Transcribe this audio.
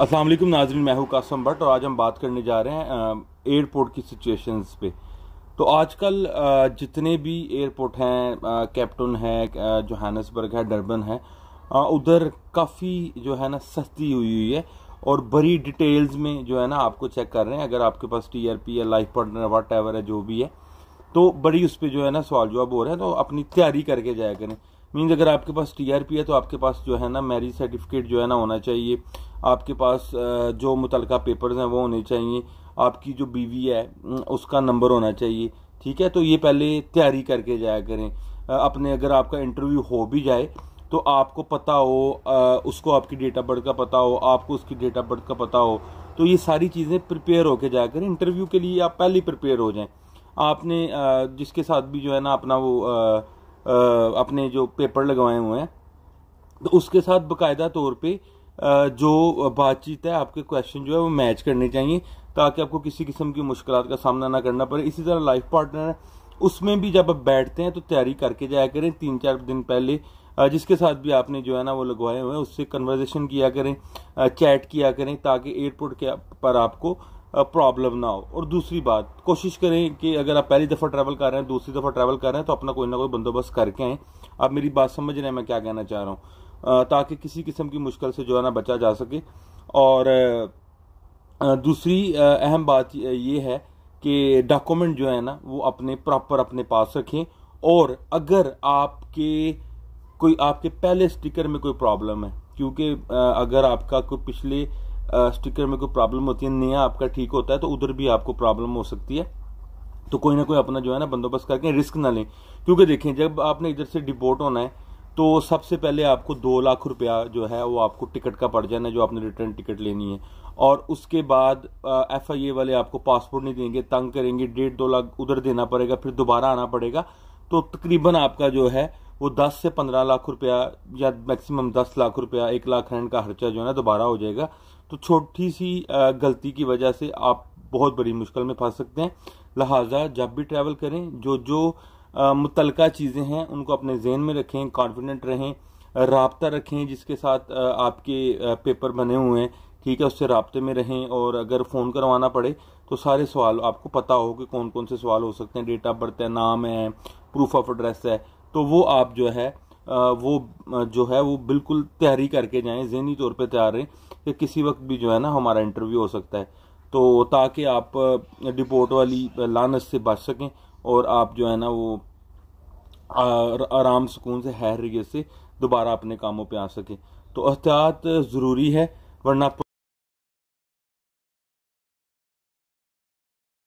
असलम नाजरन मैं हूँ कासम भट्ट और आज हम बात करने जा रहे हैं एयरपोर्ट की सिचुएशंस पे तो आजकल जितने भी एयरपोर्ट हैं कैप्टन है जोहानसबर्ग है डरबन है उधर काफ़ी जो है ना सस्ती हुई हुई है और बड़ी डिटेल्स में जो है ना आपको चेक कर रहे हैं अगर आपके पास टी आर पी है लाइफ पार्टनर वाट एवर है जो भी है तो बड़ी उस पर जो है ना सवाल जवाब हो रहे हैं तो अपनी तैयारी करके जाया करें मीन्स अगर आपके पास टी आर पी है तो आपके पास जो है ना मैरिज सर्टिफिकेट जो है ना होना चाहिए आपके पास जो मुतल पेपर्स हैं वो होने चाहिए आपकी जो बीवी है उसका नंबर होना चाहिए ठीक है तो ये पहले तैयारी करके जाया करें अपने अगर आपका इंटरव्यू हो भी जाए तो आपको पता हो उसको आपकी डेट ऑफ बर्थ का पता हो आपको उसकी डेट ऑफ बर्थ का पता हो तो ये सारी चीज़ें प्रिपेयर होके जाया करें इंटरव्यू के लिए आप पहले प्रिपेयर हो जाएँ आपने जिसके साथ भी जो है ना अपना वो अपने जो पेपर लगवाए हुए हैं तो उसके साथ बाकायदा तौर पे जो बातचीत है आपके क्वेश्चन जो है वो मैच करने चाहिए ताकि आपको किसी किस्म की मुश्किल का सामना ना करना पड़े इसी तरह लाइफ पार्टनर है उसमें भी जब आप बैठते हैं तो तैयारी करके जाया करें तीन चार दिन पहले जिसके साथ भी आपने जो है ना वो लगवाए हुए हैं उससे कन्वर्जेशन किया करें चैट किया करें ताकि एयरपोर्ट के पर आपको प्रॉब्लम ना हो और दूसरी बात कोशिश करें कि अगर आप पहली दफ़ा ट्रैवल कर रहे हैं दूसरी दफ़ा ट्रैवल कर रहे हैं तो अपना कोई ना कोई बंदोबस्त करके आएँ आप मेरी बात समझ रहे हैं मैं क्या कहना चाह रहा हूँ ताकि किसी किस्म की मुश्किल से जो है ना बचा जा सके और दूसरी अहम बात ये है कि डॉक्यूमेंट जो है ना वो अपने प्रॉपर अपने पास रखें और अगर आपके कोई आपके पहले स्टिकर में कोई प्रॉब्लम है क्योंकि अगर आपका कोई पिछले स्टिकर में कोई प्रॉब्लम होती है नया आपका ठीक होता है तो उधर भी आपको प्रॉब्लम हो सकती है तो कोई ना कोई अपना जो है ना बंदोबस्त करके रिस्क ना लें क्योंकि देखें जब आपने इधर से डिपोर्ट होना है तो सबसे पहले आपको दो लाख रुपया जो है वो आपको टिकट का पड़ जाना जो आपने रिटर्न टिकट लेनी है और उसके बाद एफ आई ए वाले आपको पासपोर्ट नहीं देंगे तंग करेंगे डेढ़ दो लाख उधर देना पड़ेगा फिर दोबारा आना पड़ेगा तो तकरीबन आपका जो है वो दस से पंद्रह लाख रुपया या मैक्सिमम दस लाख रुपया एक लाख रेंट का खर्चा जो है ना दोबारा हो जाएगा तो छोटी सी गलती की वजह से आप बहुत बड़ी मुश्किल में फंस सकते हैं लिहाजा जब भी ट्रैवल करें जो जो मुतल चीज़ें हैं उनको अपने जहन में रखें कॉन्फिडेंट रहें रबता रखें जिसके साथ आपके पेपर बने हुए हैं ठीक है उससे रबते में रहें और अगर फ़ोन करवाना पड़े तो सारे सवाल आपको पता हो कि कौन कौन से सवाल हो सकते हैं डेट ऑफ बर्थ है नाम है प्रूफ ऑफ एड्रेस है तो वो आप जो है वो जो है वो बिल्कुल तैयारी करके जाएं जहनी तौर पे तैयार रहें कि किसी वक्त भी जो है ना हमारा इंटरव्यू हो सकता है तो ताकि आप डिपोर्ट वाली लानस से बच सकें और आप जो है ना वो आराम सुकून से हैरियत से दोबारा अपने कामों पे आ सके तो एहतियात ज़रूरी है वरना